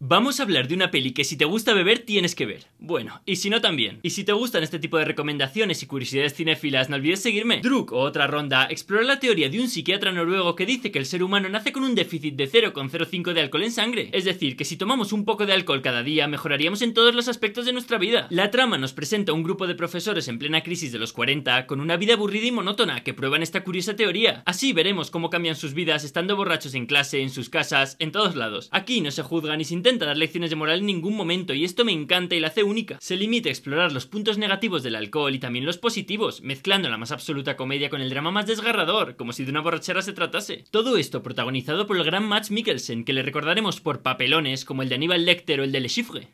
Vamos a hablar de una peli que si te gusta beber tienes que ver. Bueno, y si no también. Y si te gustan este tipo de recomendaciones y curiosidades cinéfilas, no olvides seguirme. Druk o otra ronda explora la teoría de un psiquiatra noruego que dice que el ser humano nace con un déficit de 0,05 de alcohol en sangre. Es decir, que si tomamos un poco de alcohol cada día, mejoraríamos en todos los aspectos de nuestra vida. La trama nos presenta un grupo de profesores en plena crisis de los 40 con una vida aburrida y monótona que prueban esta curiosa teoría. Así veremos cómo cambian sus vidas estando borrachos en clase, en sus casas, en todos lados. Aquí no se juzgan ni se intenta dar lecciones de moral en ningún momento y esto me encanta y la hace única. Se limita a explorar los puntos negativos del alcohol y también los positivos, mezclando la más absoluta comedia con el drama más desgarrador, como si de una borrachera se tratase. Todo esto protagonizado por el gran Max Mikkelsen, que le recordaremos por papelones como el de Aníbal Lecter o el de Le Chiffre.